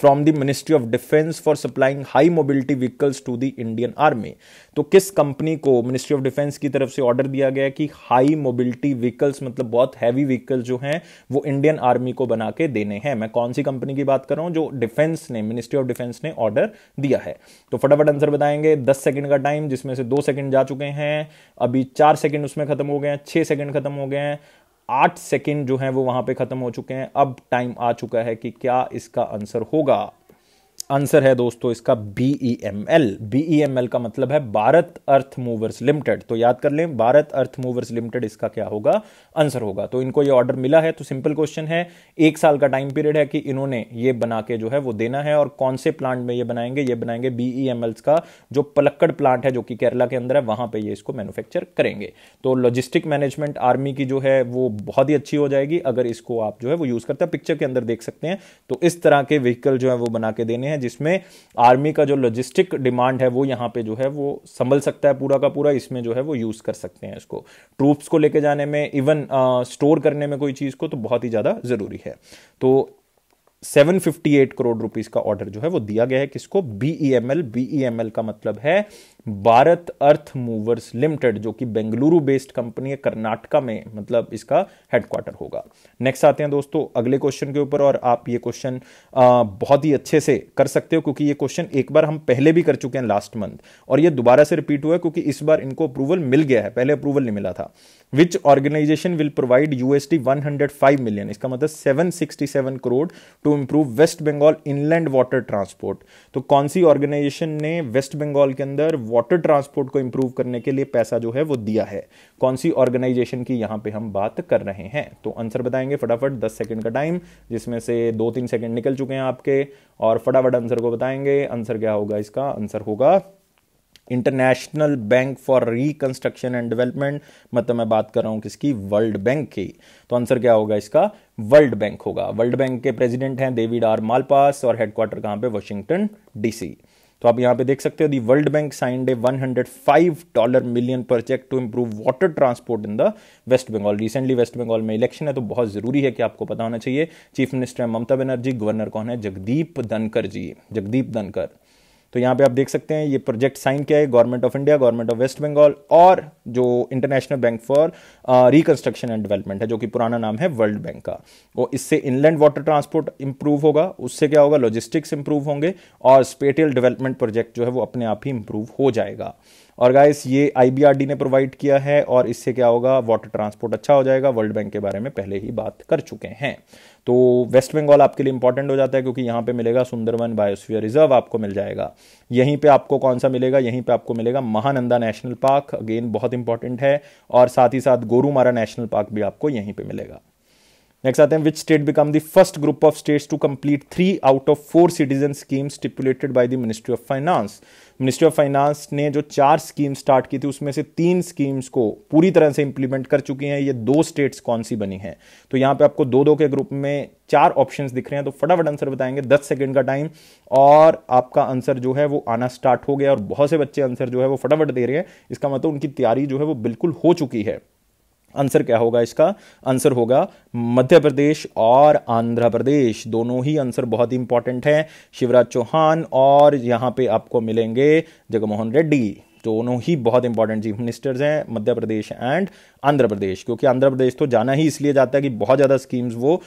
from the ministry of defence for supplying high mobility vehicles to the Indian army तो किस कंपनी को मिनिस्ट्री ऑफ डिफेंस की तरफ से ऑर्डर दिया गया कि हाई मोबिलिटी व्हीकल्स मतलब बहुत हैवी व्हीकल्स जो हैं वो इंडियन आर्मी को बना के देने हैं मैं कौन सी कंपनी की बात कर रहा हूँ जो डिफेंस ने मिनिस्ट्री ऑफ डिफेंस ने ऑर्डर दिया है तो फटाफट आंसर बताएंगे दस सेकंड का टाइम जिसमें से दो सेकंड जा चुके हैं अभी चार सेकंड उसमें खत्म हो गए हैं छः सेकंड खत्म हो गए हैं आठ सेकेंड जो है वो वहां पे खत्म हो चुके हैं अब टाइम आ चुका है कि क्या इसका आंसर होगा आंसर है दोस्तों इसका B M L B M L का मतलब है भारत अर्थ मूवर्स लिमिटेड तो याद कर लें भारत अर्थ मूवर्स लिमिटेड इसका क्या होगा आंसर होगा तो इनको ये ऑर्डर मिला है तो सिंपल क्वेश्चन है एक साल का टाइम पीरियड है कि इन्होंने ये बना के जो है वो देना है और कौन से प्लांट में ये बनाएंगे ये बनाएंगे बी एम एल्स का जो पलक्कड़ प्लांट है जो कि केरला के अंदर है वहां पर ये इसको मैनुफैक्चर करेंगे तो लॉजिस्टिक मैनेजमेंट आर्मी की जो है वो बहुत ही अच्छी हो जाएगी अगर इसको आप जो है वो यूज करते हैं पिक्चर के अंदर देख सकते हैं तो इस तरह के व्हीकल जो है वो बना के देने हैं जिसमें आर्मी का जो लॉजिस्टिक डिमांड है वो यहाँ पे जो है वो संभल सकता है पूरा का पूरा इसमें जो है वो यूज़ कर सकते हैं इसको ट्रूप्स को लेके जाने में इवन स्टोर करने में कोई चीज़ को तो बहुत ही ज़्यादा ज़रूरी है तो 758 करोड़ रुपीस का ऑर्डर जो है वो दिया गया है किसको बीईएमएल एम e e का मतलब है भारत अर्थ मूवर्स लिमिटेड जो कि बेंगलुरु बेस्ड कंपनी है कर्नाटका में मतलब इसका हेडक्वार्टर होगा नेक्स्ट आते हैं दोस्तों अगले क्वेश्चन के ऊपर और आप ये क्वेश्चन बहुत ही अच्छे से कर सकते हो क्योंकि ये क्वेश्चन एक बार हम पहले भी कर चुके हैं लास्ट मंथ और ये दोबारा से रिपीट हुआ है क्योंकि इस बार इनको अप्रूवल मिल गया है पहले अप्रूवल नहीं मिला था which organisation will provide USD 105 million इसका मतलब seven crore to improve West Bengal inland water transport तो कौन सी ऑर्गेनाइजेशन ने वेस्ट बंगाल के अंदर वाटर ट्रांसपोर्ट को इंप्रूव करने के लिए पैसा जो है वो दिया है कौन सी ऑर्गेनाइजेशन की यहां पे हम बात कर रहे हैं तो आंसर बताएंगे फटाफट दस सेकंड का टाइम जिसमें से दो तीन सेकंड निकल चुके हैं आपके और फटाफट आंसर को बताएंगे आंसर क्या होगा इसका आंसर होगा International Bank for Reconstruction and Development मतलब मैं बात कर रहा हूं किसकी वर्ल्ड बैंक की तो आंसर क्या होगा इसका वर्ल्ड बैंक होगा वर्ल्ड बैंक के प्रेसिडेंट हैं डेविड आर मालपास और हेडक्वार्टर कहां पे वाशिंगटन डीसी तो आप यहाँ पे देख सकते हो the World Bank signed a 105 dollar million project to improve water transport in the West Bengal recently West Bengal में इलेक्शन है तो बहुत जरूरी है कि आपको पता होना चाहिए चीफ मिनिस्टर है ममता बनर्जी गवर्नर कौन है जगदीप धनकर जी जगदीप धनकर तो यहाँ पे आप देख सकते हैं ये प्रोजेक्ट साइन किया है government of India government of West Bengal और जो International Bank for Reconstruction and Development है जो कि पुराना नाम है वर्ल्ड बैंक का वो इससे इनलैंड वाटर ट्रांसपोर्ट इंप्रूव होगा उससे क्या होगा लॉजिस्टिक्स इंप्रूव होंगे और स्पेटियल डेवलपमेंट प्रोजेक्ट जो है वो अपने आप ही इंप्रूव हो जाएगा और गाइस ये आई ने प्रोवाइड किया है और इससे क्या होगा वाटर ट्रांसपोर्ट अच्छा हो जाएगा वर्ल्ड बैंक के बारे में पहले ही बात कर चुके हैं तो वेस्ट बंगाल आपके लिए इंपॉर्टेंट हो जाता है क्योंकि यहाँ पे मिलेगा सुंदरवन बायोस्फीयर रिजर्व आपको मिल जाएगा यहीं पे आपको कौन सा मिलेगा यहीं पे आपको मिलेगा महानंदा नेशनल पार्क अगेन बहुत इंपॉर्टेंट है और साथ ही साथ गोरूमारा नेशनल पार्क भी आपको यहीं पर मिलेगा नेक्स्ट आते हैं which state become the first group of states to complete three out of four citizen scheme stipulated by the ministry of finance ministry of finance ने जो चार स्कीम स्टार्ट की थी उसमें से तीन स्कीम्स को पूरी तरह से इंप्लीमेंट कर चुकी हैं ये दो स्टेट्स कौन सी बनी हैं तो यहाँ पे आपको दो दो के ग्रुप में चार ऑप्शन दिख रहे हैं तो फटाफट आंसर बताएंगे दस सेकेंड का टाइम और आपका आंसर जो है वो आना स्टार्ट हो गया और बहुत से बच्चे आंसर जो है वो फटाफट दे रहे हैं इसका मतलब उनकी तैयारी जो है वो बिल्कुल हो चुकी है आंसर क्या होगा इसका आंसर होगा मध्य प्रदेश और आंध्र प्रदेश दोनों ही आंसर बहुत ही इंपॉर्टेंट हैं शिवराज चौहान और यहाँ पे आपको मिलेंगे जगमोहन रेड्डी दोनों ही बहुत इंपॉर्टेंट चीफ मिनिस्टर्स हैं मध्य प्रदेश एंड आंध्र प्रदेश क्योंकि आंध्र प्रदेश तो जाना ही इसलिए जाता है कि बहुत ज़्यादा स्कीम्स वो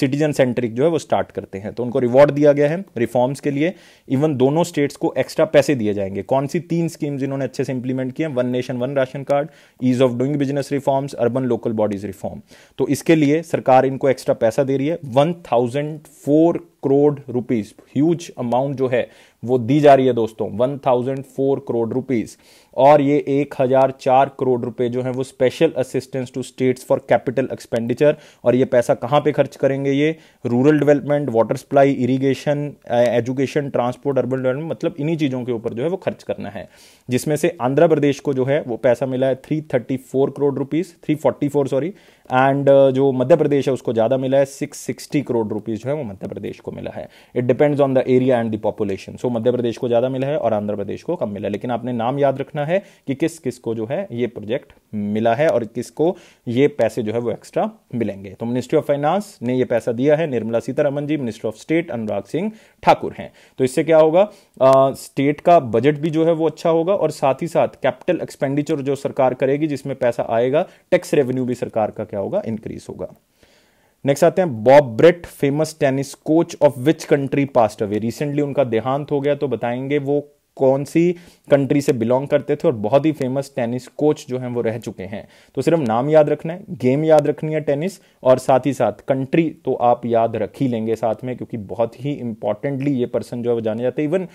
सिटीजन सेंट्रिक जो है वो स्टार्ट करते हैं तो उनको रिवॉर्ड दिया गया है रिफॉर्म्स के लिए इवन दोनों स्टेट्स को एक्स्ट्रा पैसे दिए जाएंगे कौन सी तीन स्कीम्स इन्होंने अच्छे से इंप्लीमेंट किए हैं one nation one ration card ease of doing business reforms urban local bodies reform तो इसके लिए सरकार इनको एक्स्ट्रा पैसा दे रही है one thousand four crore rupees huge amount जो है वो दी जा रही है दोस्तों one thousand four crore rupees और ये एक हजार चार करोड़ रुपए जो है वो special assistance to states for capital expenditure और ये पैसा कहाँ पे खर्च करेंगे ये rural development water supply irrigation education transport urban development मतलब इन्हीं चीज़ों के ऊपर जो है वो खर्च करना है जिसमें से आंध्र प्रदेश को जो है वो पैसा मिला है three thirty four crore rupees three forty four sorry and uh, जो मध्य प्रदेश है उसको ज़्यादा मिला है सिक्स सिक्सटी करोड़ रुपीज़ जो है वो मध्य प्रदेश को मिला है it depends on the area and the population so Madhya Pradesh को ज़्यादा मिला है और आंध्र प्रदेश को कम मिला है लेकिन आपने नाम याद रखना है कि किस किस को जो है ये प्रोजेक्ट मिला है और किसको ये पैसे जो है वो एक्स्ट्रा मिलेंगे तो मिनिस्ट्री ऑफ फाइनेंस ने ये पैसा दिया है Nirmala Sitharaman ji minister of state Anurag Singh Thakur हैं तो इससे क्या होगा आ, स्टेट का बजट भी जो है वो अच्छा होगा और साथ ही साथ कैपिटल एक्सपेंडिचर जो सरकार करेगी जिसमें पैसा आएगा टैक्स रेवेन्यू भी सरकार का क्या क्या होगा इंक्रीज होगा नेक्स्ट आते हैं Bob Brett famous tennis coach of which country passed away recently उनका देहांत हो गया तो बताएंगे वो कौन सी कंट्री से बिलोंग करते थे और बहुत ही फेमस टेनिस कोच जो हैं वो रह चुके हैं तो सिर्फ नाम याद रखना है गेम याद रखनी है टेनिस और साथ ही साथ कंट्री तो आप याद रख ही लेंगे साथ में क्योंकि बहुत ही इंपॉर्टेंटली ये पर्सन जो है वो जाने जाते हैं इवन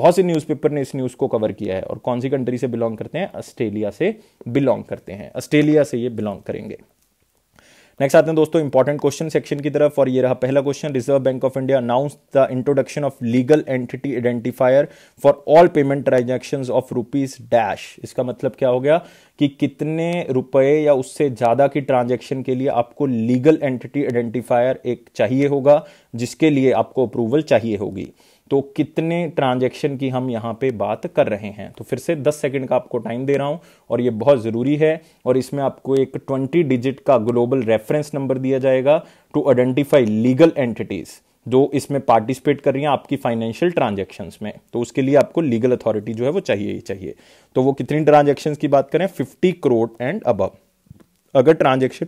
बहुत से न्यूज़पेपर ने इस न्यूज़ को कवर किया है और कौन सी कंट्री से बिलोंग करते हैं ऑस्ट्रेलिया से बिलोंग करते हैं ऑस्ट्रेलिया से ये बिलोंग करेंगे नेक्स्ट आते हैं दोस्तों इंपॉर्टेंट क्वेश्चन सेक्शन की तरफ और ये रहा पहला question Reserve Bank of India announce the introduction of legal entity identifier for all payment transaction of rupees dash इसका मतलब क्या हो गया कि कितने रुपए या उससे ज्यादा की ट्रांजेक्शन के लिए आपको लीगल एंटिटी आइडेंटिफायर एक चाहिए होगा जिसके लिए आपको अप्रूवल चाहिए होगी तो कितने ट्रांजेक्शन की हम यहाँ पे बात कर रहे हैं तो फिर से 10 सेकंड का आपको टाइम दे रहा हूँ और ये बहुत ज़रूरी है और इसमें आपको एक 20 डिजिट का ग्लोबल रेफरेंस नंबर दिया जाएगा टू आइडेंटिफाई लीगल एंटिटीज़ जो इसमें पार्टिसिपेट कर रही हैं आपकी फाइनेंशियल ट्रांजेक्शन्स में तो उसके लिए आपको लीगल अथॉरिटी जो है वो चाहिए ही चाहिए तो वो कितनी ट्रांजेक्शन की बात करें फिफ्टी करोड़ एंड अबव अगर ट्रांजेक्शन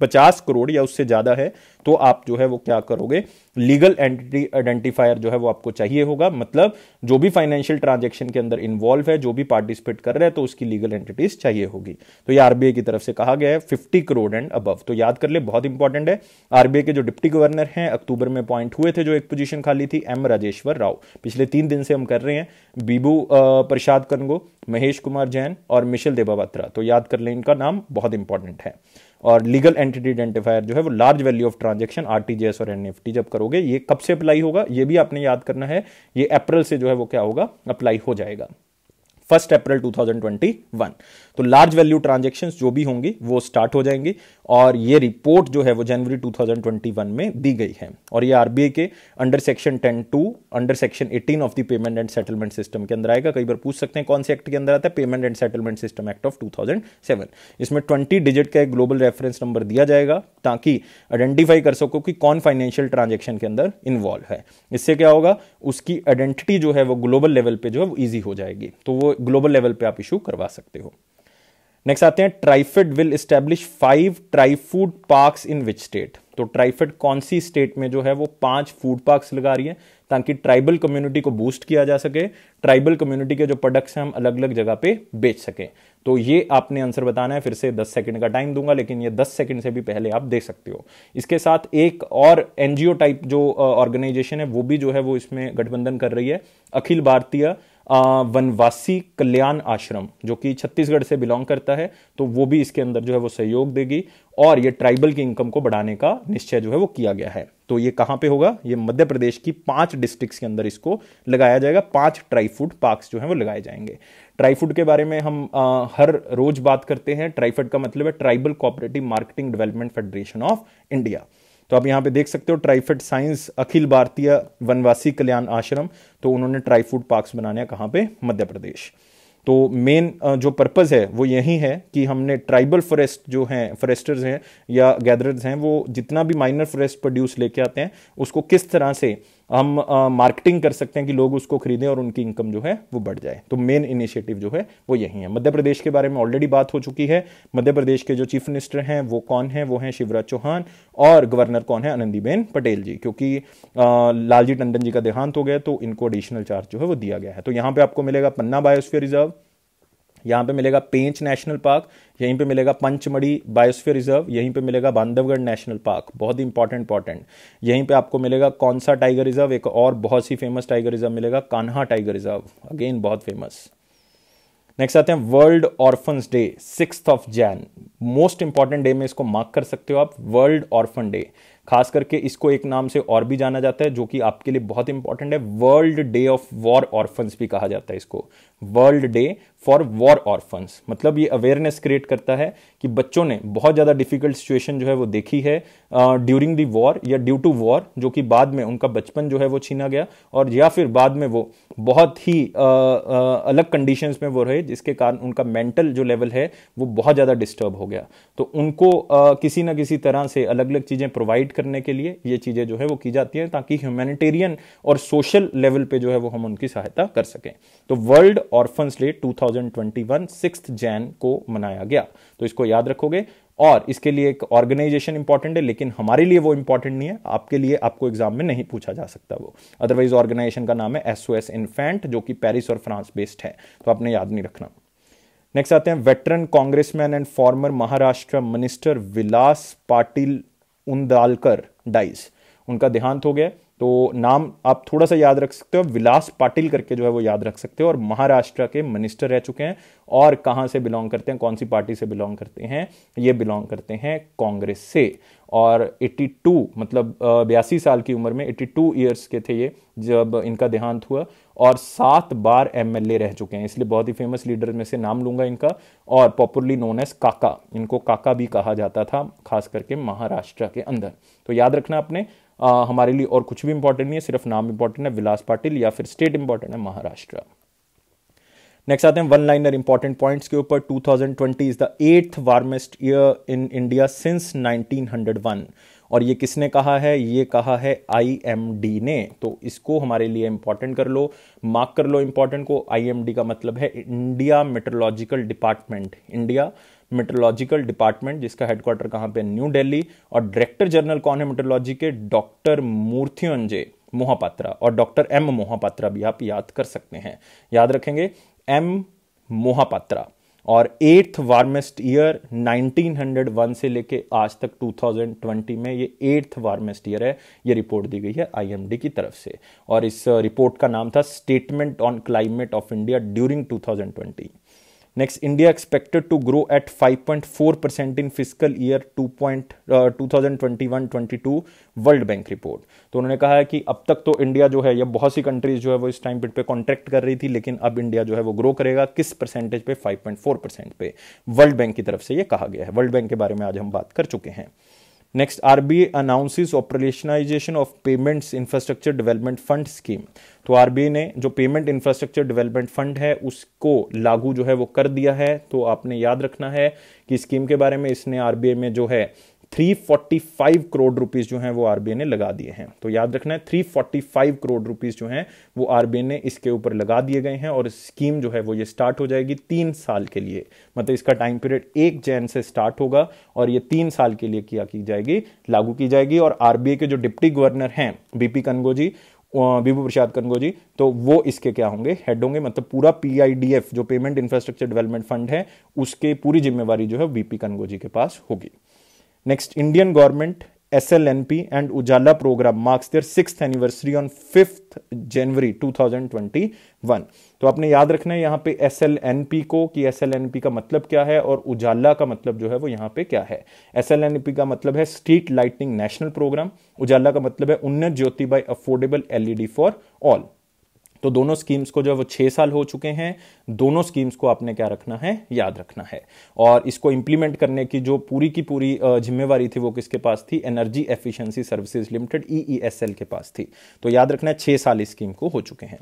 पचास करोड़ या उससे ज़्यादा है तो आप जो है वो क्या करोगे लीगल एंटिटी आइडेंटिफायर जो है वो आपको चाहिए होगा मतलब जो भी फाइनेंशियल ट्रांजेक्शन के अंदर इन्वॉल्व है जो भी पार्टिसिपेट कर रहा है तो उसकी लीगल एंटिटीज चाहिए होगी तो ये आरबीआई की तरफ से कहा गया है फिफ्टी करोड़ एंड अबव तो याद कर ले बहुत इंपॉर्टेंट है आरबीआई के जो डिप्टी गवर्नर हैं अक्टूबर में अपॉइंट हुए थे जो एक पोजीशन खाली थी एम राजेश्वर राव पिछले तीन दिन से हम कर रहे हैं बीबू प्रसाद कनगो महेश कुमार जैन और मिशेल देवावत्रा तो याद कर लें इनका नाम बहुत इंपॉर्टेंट है और लीगल एंटिटी आइडेंटिफायर जो है वो large value of transaction RTGS और एन जब करोगे ये कब से अप्लाई होगा ये भी आपने याद करना है ये अप्रैल से जो है वो क्या होगा अप्लाई हो जाएगा फर्स्ट अप्रैल 2021 तो लार्ज वैल्यू ट्रांजेक्शन जो भी होंगी वो स्टार्ट हो जाएंगे और ये रिपोर्ट जो है वो जनवरी 2021 में दी गई है और ये आरबीआई के under section 10 two under section 18 of the payment and settlement system के अंदर आएगा कई बार पूछ सकते हैं कौन से एक्ट के अंदर आता है payment and settlement system act of 2007 इसमें 20 डिजिट का एक ग्लोबल रेफरेंस नंबर दिया जाएगा ताकि आइडेंटिफाई कर सको कि कौन फाइनेंशियल ट्रांजेक्शन के अंदर इन्वॉल्व है इससे क्या होगा उसकी आइडेंटिटी जो है वो ग्लोबल लेवल पे जो है वो ईजी हो जाएगी तो वो ग्लोबल लेवल पे आप इशू करवा सकते हो नेक्स्ट आते हैं TRIFED will establish five tri food parks in which state तो ट्राइफेड कौन सी स्टेट में जो है वो पांच फूड पार्क्स लगा रही है ताकि ट्राइबल कम्युनिटी को बूस्ट किया जा सके ट्राइबल कम्युनिटी के जो प्रोडक्ट्स हैं हम अलग अलग जगह पे बेच सकें तो ये आपने आंसर बताना है फिर से 10 सेकंड का टाइम दूंगा लेकिन ये 10 सेकंड से भी पहले आप दे सकते हो इसके साथ एक और एनजीओ टाइप जो ऑर्गेनाइजेशन है वो भी जो है वो इसमें गठबंधन कर रही है अखिल भारतीय वनवासी कल्याण आश्रम जो कि छत्तीसगढ़ से बिलोंग करता है तो वो भी इसके अंदर जो है वो सहयोग देगी और ये ट्राइबल की इनकम को बढ़ाने का निश्चय जो है वो किया गया है तो ये कहाँ पे होगा ये मध्य प्रदेश की पांच डिस्ट्रिक्ट्स के अंदर इसको लगाया जाएगा पांच ट्राई फूड पार्क्स जो है वो लगाए जाएंगे ट्राई फूड के बारे में हम आ, हर रोज बात करते हैं फूड का मतलब है tribal cooperative marketing development federation of India तो आप यहाँ पे देख सकते हो ट्राइफेड साइंस अखिल भारतीय वनवासी कल्याण आश्रम तो उन्होंने ट्राई फूड पार्क्स बनाने कहाँ पे मध्य प्रदेश तो मेन जो पर्पज़ है वो यही है कि हमने ट्राइबल फॉरेस्ट जो हैं फॉरेस्टर्स हैं या गैदरर्स हैं वो जितना भी माइनर फॉरेस्ट प्रोड्यूस लेके आते हैं उसको किस तरह से हम मार्केटिंग कर सकते हैं कि लोग उसको खरीदें और उनकी इनकम जो है वो बढ़ जाए तो मेन इनिशिएटिव जो है वो यही है मध्य प्रदेश के बारे में ऑलरेडी बात हो चुकी है मध्य प्रदेश के जो चीफ मिनिस्टर हैं वो कौन हैं वो हैं शिवराज चौहान और गवर्नर कौन है आनंदीबेन पटेल जी क्योंकि लालजी टंडन जी का देहांत हो गया तो इनको एडिशनल चार्ज जो है वो दिया गया है तो यहाँ पर आपको मिलेगा पन्ना बायोस्फीयर रिजर्व यहाँ पे मिलेगा पेंच नेशनल पार्क यहीं पे मिलेगा पंचमढ़ी बायोस्फीयर रिजर्व यहीं पे मिलेगा बांधवगढ़ नेशनल पार्क बहुत ही इंपॉर्टेंट इंपॉर्टेंट यहीं पे आपको मिलेगा कौन सा टाइगर रिजर्व एक और बहुत सी फेमस टाइगर रिजर्व मिलेगा कान्हा टाइगर रिजर्व अगेन बहुत फेमस नेक्स्ट आते हैं world orphan day six of Jan most important day में इसको मार्क कर सकते हो आप वर्ल्ड ऑर्फन डे खास करके इसको एक नाम से और भी जाना जाता है जो कि आपके लिए बहुत इंपॉर्टेंट है world day of war orphan भी कहा जाता है इसको world day for war orphans मतलब ये अवेयरनेस क्रिएट करता है कि बच्चों ने बहुत ज़्यादा डिफिकल्ट सिचुएशन जो है वो देखी है ड्यूरिंग दी वॉर या ड्यू टू वॉर जो कि बाद में उनका बचपन जो है वो छीना गया और या फिर बाद में वो बहुत ही आ, आ, अलग कंडीशन में वो रहे जिसके कारण उनका मेंटल जो लेवल है वो बहुत ज़्यादा डिस्टर्ब हो गया तो उनको आ, किसी ना किसी तरह से अलग अलग चीज़ें प्रोवाइड करने के लिए ये चीज़ें जो है वो की जाती हैं ताकि ह्यूमैनिटेरियन और सोशल लेवल पर जो है वो हम उनकी सहायता कर सकें तो world orphans day 2021 sixth Jan को मनाया गया तो इसको याद रखोगे और इसके लिए एक ऑर्गेनाइजेशन इंपॉर्टेंट है लेकिन हमारे लिए वो इंपॉर्टेंट नहीं है आपके लिए आपको एग्जाम में नहीं पूछा जा सकता वो अदरवाइज ऑर्गेनाइजेशन का नाम है एस ओ एस इन्फेंट जो कि पेरिस और फ्रांस बेस्ड है तो आपने याद नहीं रखना नेक्स्ट आते हैं veteran congressman and former Maharashtra minister Vilas Patil Undalkar dies उनका देहांत हो गया तो नाम आप थोड़ा सा याद रख सकते हो विलास पाटिल करके जो है वो याद रख सकते हो और महाराष्ट्र के मिनिस्टर रह चुके हैं और कहाँ से बिलोंग करते हैं कौन सी पार्टी से बिलोंग करते हैं ये बिलोंग करते हैं कांग्रेस से और 82 मतलब बयासी साल की उम्र में 82 ईयर्स के थे ये जब इनका देहांत हुआ और सात बार एमएलए रह चुके हैं इसलिए बहुत ही फेमस लीडर में से नाम लूंगा इनका और पॉपुलरली नोन एज काका इनको काका भी कहा जाता था खास करके महाराष्ट्र के अंदर तो याद रखना अपने आ, हमारे लिए और कुछ भी इंपॉर्टेंट नहीं है सिर्फ नाम इंपॉर्टेंट है विलास पाटिल या फिर स्टेट इंपॉर्टेंट है महाराष्ट्र नेक्स्ट आते हैं वन लाइनर इंपॉर्टेंट पॉइंट्स के ऊपर 2020 is the eighth warmest year in India since 1901 और ये किसने कहा है ये कहा है आईएमडी ने तो इसको हमारे लिए इंपॉर्टेंट कर लो मार्क कर लो इंपॉर्टेंट को आईएमडी का मतलब है India meteorological department India meteorological department जिसका हेडक्वार्टर कहाँ पे न्यू दिल्ली और डायरेक्टर जनरल कौन है मेट्रोलॉजी के डॉक्टर मूर्थियंजय मोहापात्रा और डॉक्टर एम मोहापात्रा भी आप याद कर सकते हैं याद रखेंगे एम मोहापात्रा और एट्थ वार्मेस्ट ईयर 1901 से लेके आज तक 2020 में ये एट्थ वार्मेस्ट ईयर है ये रिपोर्ट दी गई है आईएमडी की तरफ से और इस रिपोर्ट का नाम था statement on climate of India during 2020 next India expected to grow at 5.4% fiscal year two point two World Bank report तो उन्होंने कहा है कि अब तक तो इंडिया जो है या बहुत सी कंट्रीज जो है वो इस टाइम पीरियड पे कॉन्ट्रैक्ट कर रही थी लेकिन अब इंडिया जो है वो ग्रो करेगा किस परसेंटेज पे 5.4 परसेंट पे वर्ल्ड बैंक की तरफ से ये कहा गया है वर्ल्ड बैंक के बारे में आज हम बात कर चुके हैं next RBI announces operationalisation of payment infrastructure development fund scheme तो आरबीआई ने जो पेमेंट इंफ्रास्ट्रक्चर डेवलपमेंट फंड है उसको लागू जो है वो कर दिया है तो आपने याद रखना है कि स्कीम के बारे में इसने आरबीआई में जो है 345 करोड़ रुपीस जो है वो आरबीआई ने लगा दिए हैं तो याद रखना है 345 करोड़ रुपीस जो हैं वो आरबीआई ने इसके ऊपर लगा दिए गए हैं और स्कीम जो है वो ये स्टार्ट हो जाएगी तीन साल के लिए मतलब इसका टाइम पीरियड एक जैन से स्टार्ट होगा और ये तीन साल के लिए किया की जाएगी लागू की जाएगी और आरबीआई के जो डिप्टी गवर्नर हैं बीपी कनगोजी बीबू प्रसाद कनगो जी तो वो इसके क्या होंगे हेड होंगे मतलब पूरा पीआईडीएफ जो पेमेंट इंफ्रास्ट्रक्चर डेवलपमेंट फंड है उसके पूरी जिम्मेवारी जो है बीपी कनगो जी के पास होगी next Indian government S L N P and Ujala programme marks their six anniversary on fifth January two thousand twenty one तो आपने याद रखना है यहाँ पे एस एल एन पी को कि एस एल एन पी का मतलब क्या है और उजाला का मतलब जो है वो यहाँ पे क्या है एस एल एन पी का मतलब है street lighting national programme Ujala का मतलब है Unnat Jyoti by affordable LED for all तो दोनों स्कीम्स को जो है वो छः साल हो चुके हैं दोनों स्कीम्स को आपने क्या रखना है याद रखना है और इसको इम्प्लीमेंट करने की जो पूरी की पूरी जिम्मेवारी थी वो किसके पास थी energy efficiency services limited E के पास थी तो याद रखना है छः साल इस स्कीम को हो चुके हैं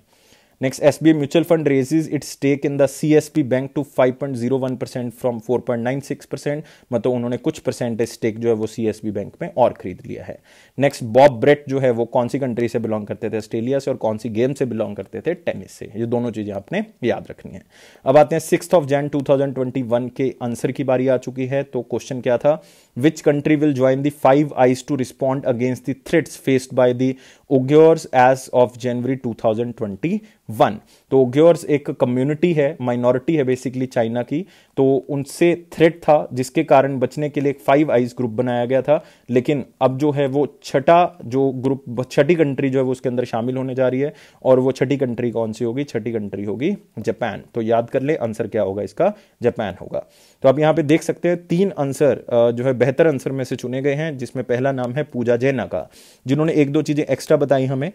next S B mutual fund raises stake in the C S B bank to five point zero one percent from four point nine six percent मतलब उन्होंने कुछ परसेंटेज स्टेक जो है वो सी एस बी बैंक में और खरीद लिया है नेक्स्ट बॉब ब्रेट जो है वो कौन सी कंट्री से बिलोंग करते थे ऑस्ट्रेलिया से और कौन सी गेम से बिलोंग करते थे टेनिस से ये दोनों चीज़ें आपने याद रखनी है अब आते हैं six of Jan two thousand twenty one के आंसर की बारी आ चुकी है तो क्वेश्चन क्या था which country will join the Five Eyes to respond against the threats faced by the Uyghurs as of January 2021 तो Uyghurs एक community है minority है basically China की तो उनसे थ्रेट था जिसके कारण बचने के लिए एक फाइव आइज ग्रुप बनाया गया था लेकिन अब जो है वो छठा जो ग्रुप छठी कंट्री जो है वो उसके अंदर शामिल होने जा रही है और वो छठी कंट्री कौन सी होगी छठी कंट्री होगी जापान तो याद कर ले आंसर क्या होगा इसका जापान होगा तो आप यहाँ पे देख सकते हैं तीन आंसर जो है बेहतर आंसर में से चुने गए हैं जिसमें पहला नाम है पूजा जैना का जिन्होंने एक दो चीज़ें एक्स्ट्रा बताई हमें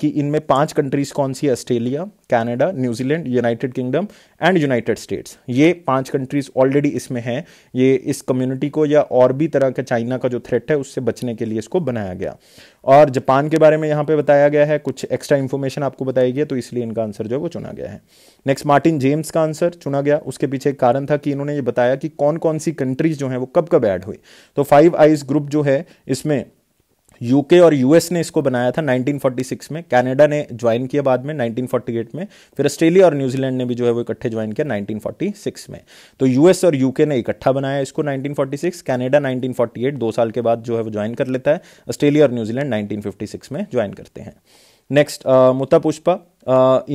कि इनमें पांच कंट्रीज कौन सी Australia Canada New Zealand United Kingdom and United States ये पांच कंट्रीज ऑलरेडी इसमें हैं ये इस कम्युनिटी को या और भी तरह का चाइना का जो थ्रेट है उससे बचने के लिए इसको बनाया गया और जापान के बारे में यहाँ पे बताया गया है कुछ एक्स्ट्रा इन्फॉर्मेशन आपको बताई गई तो इसलिए इनका आंसर जो है वो चुना गया है नेक्स्ट मार्टिन जेम्स का आंसर चुना गया उसके पीछे कारण था कि इन्होंने ये बताया कि कौन कौन सी कंट्रीज जो हैं वो कब कब ऐड हुई तो फाइव आइज ग्रुप जो है इसमें यूके और यूएस ने इसको बनाया था 1946 में कनाडा ने ज्वाइन किया बाद में 1948 में फिर ऑस्ट्रेलिया और न्यूजीलैंड ने भी जो है वो इकट्ठे ज्वाइन किया 1946 में तो यूएस और यूके ने इकट्ठा बनाया इसको 1946 कनाडा 1948 दो साल के बाद जो है वो ज्वाइन कर लेता है ऑस्ट्रेलिया और न्यूजीलैंड 1956 में ज्वाइन करते हैं नेक्स्ट मुता पुष्पा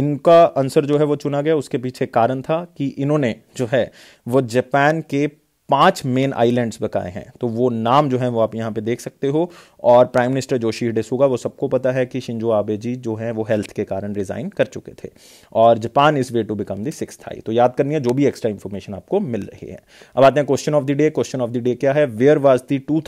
इनका आंसर जो है वो चुना गया उसके पीछे कारण था कि इन्होंने जो है वो जापान के पांच मेन आइलैंड्स बकाए हैं तो वो नाम जो है वो आप यहाँ पे देख सकते हो और प्राइम मिनिस्टर जोशी डेसुगा वो सबको पता है कि शिंजो आबे जी जो है वो हेल्थ के कारण रिजाइन कर चुके थे और Japan is way to become the six high तो याद करनी है जो भी एक्स्ट्रा इन्फॉर्मेशन आपको मिल रही है अब आते हैं question of the day question of the day क्या है where was the two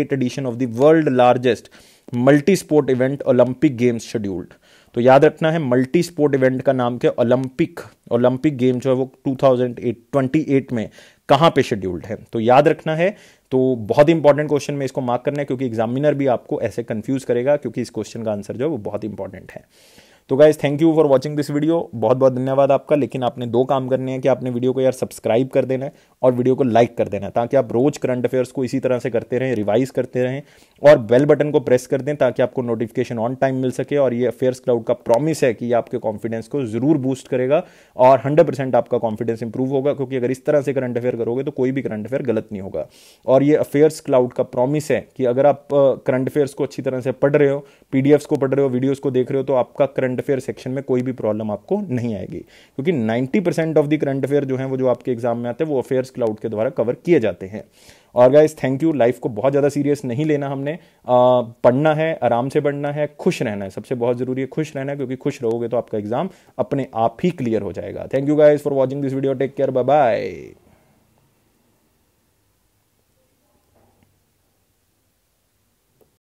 edition of the world largest multi sport event Olympic games scheduled तो याद रखना है मल्टी स्पोर्ट इवेंट का नाम क्या ओलंपिक ओलंपिक गेम जो है वो 2028 में कहाँ पे शेड्यूल्ड है तो याद रखना है तो बहुत इंपॉर्टेंट क्वेश्चन में इसको मार्क करना है क्योंकि एग्जामिनर भी आपको ऐसे कंफ्यूज करेगा क्योंकि इस क्वेश्चन का आंसर जो है वो बहुत इंपॉर्टेंट है तो guys thank you for watching this video बहुत बहुत धन्यवाद आपका लेकिन आपने दो काम करने हैं कि आपने वीडियो को यार सब्सक्राइब कर देना है और वीडियो को लाइक कर देना है ताकि आप रोज करंट अफेयर्स को इसी तरह से करते रहें रिवाइज करते रहें और बेल बटन को प्रेस कर दें ताकि आपको नोटिफिकेशन ऑन टाइम मिल सके और ये अफेयर्स क्लाउड का प्रॉमिस है कि ये आपके कॉन्फिडेंस को जरूर बूस्ट करेगा और हंड्रेड आपका कॉन्फिडेंस इंप्रूव होगा क्योंकि अगर इस तरह से करंट अफेयर करोगे तो कोई भी करंट अफेयर गलत नहीं होगा और ये अफेयर्स क्लाउड का प्रॉमिस है कि अगर आप करंट अफेयर्स को अच्छी तरह से पढ़ रहे हो पीडीएफ्स को पढ़ रहे हो वीडियोज को देख रहे हो तो आपका करंट करंट अफेयर सेक्शन में कोई भी प्रॉब्लम आपको नहीं आएगी क्योंकि 90 percent of the current affair जो है वो जो आपके एग्जाम में आते हैं वो अफेयर्स क्लाउड के द्वारा कवर किए जाते हैं और गाइज थैंक यू लाइफ को बहुत ज़्यादा सीरियस नहीं लेना हमने आ, पढ़ना है आराम से पढ़ना है खुश रहना है सबसे बहुत ज़रूरी है खुश रहना है क्योंकि खुश रहोगे तो आपका एग्जाम अपने आप ही क्लियर हो जाएगा thank you guys for watching this video take care bye bye